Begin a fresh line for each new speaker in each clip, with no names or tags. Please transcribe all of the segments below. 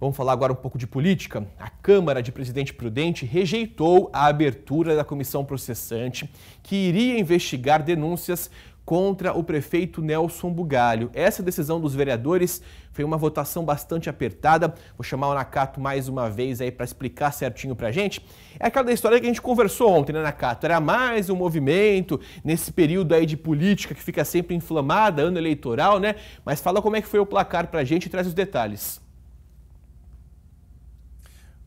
Vamos falar agora um pouco de política. A Câmara de Presidente Prudente rejeitou a abertura da comissão processante que iria investigar denúncias contra o prefeito Nelson Bugalho. Essa decisão dos vereadores foi uma votação bastante apertada. Vou chamar o Nakato mais uma vez aí para explicar certinho para a gente. É aquela história que a gente conversou ontem, né, Nakato? Era mais um movimento nesse período aí de política que fica sempre inflamada, ano eleitoral, né? Mas fala como é que foi o placar para a gente e traz os detalhes.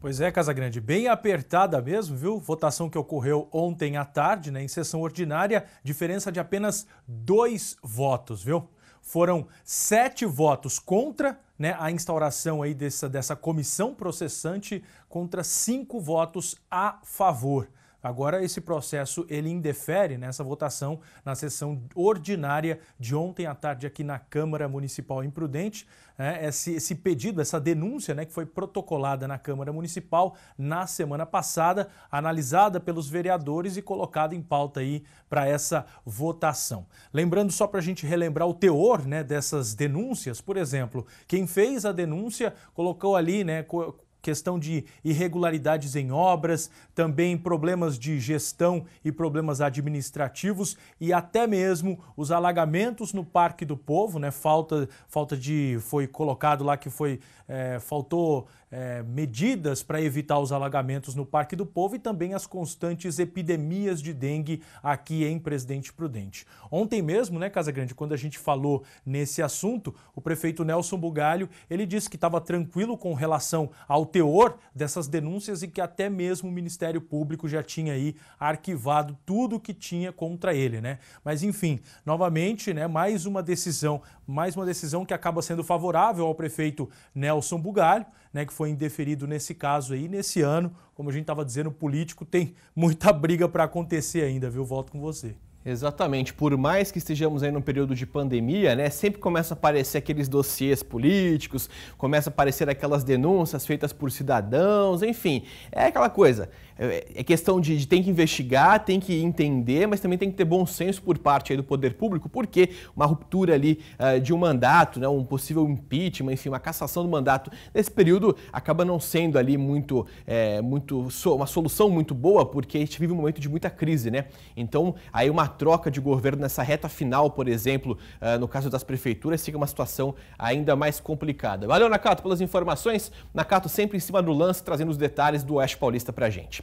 Pois é, Casagrande, bem apertada mesmo, viu? Votação que ocorreu ontem à tarde, né, em sessão ordinária, diferença de apenas dois votos, viu? Foram sete votos contra né, a instauração aí dessa, dessa comissão processante, contra cinco votos a favor. Agora, esse processo ele indefere nessa né, votação na sessão ordinária de ontem à tarde aqui na Câmara Municipal em Prudente. Né? Esse, esse, pedido, essa denúncia né, que foi protocolada na Câmara Municipal na semana passada, analisada pelos vereadores e colocada em pauta aí para essa votação. Lembrando só para a gente relembrar o teor né, dessas denúncias, por exemplo, quem fez a denúncia colocou ali, né, co questão de irregularidades em obras, também problemas de gestão e problemas administrativos e até mesmo os alagamentos no Parque do Povo, né? Falta, falta de foi colocado lá que foi é, faltou é, medidas para evitar os alagamentos no Parque do Povo e também as constantes epidemias de dengue aqui em Presidente Prudente. Ontem mesmo, né, Casa Grande, quando a gente falou nesse assunto, o prefeito Nelson Bugalho ele disse que estava tranquilo com relação ao teor dessas denúncias e que até mesmo o Ministério Público já tinha aí arquivado tudo o que tinha contra ele, né? Mas enfim, novamente, né, mais uma decisão, mais uma decisão que acaba sendo favorável ao prefeito Nelson Bugalho, né, que foi indeferido nesse caso aí, nesse ano, como a gente estava dizendo, político tem muita briga para acontecer ainda, viu? Volto com você. Exatamente. Por mais que estejamos aí num período de
pandemia, né, sempre começa a aparecer aqueles dossiês políticos, começa a aparecer aquelas denúncias feitas por cidadãos, enfim, é aquela coisa. É, é questão de, de, tem que investigar, tem que entender, mas também tem que ter bom senso por parte do poder público, porque uma ruptura ali uh, de um mandato, né, um possível impeachment, enfim, uma cassação do mandato nesse período acaba não sendo ali muito, é, muito so, uma solução muito boa, porque a gente vive um momento de muita crise, né? Então aí uma troca de governo nessa reta final, por exemplo, uh, no caso das prefeituras, fica uma situação ainda mais complicada. Valeu, Nakato, pelas informações. Nakato sempre em cima do lance, trazendo os detalhes do Oeste Paulista pra gente.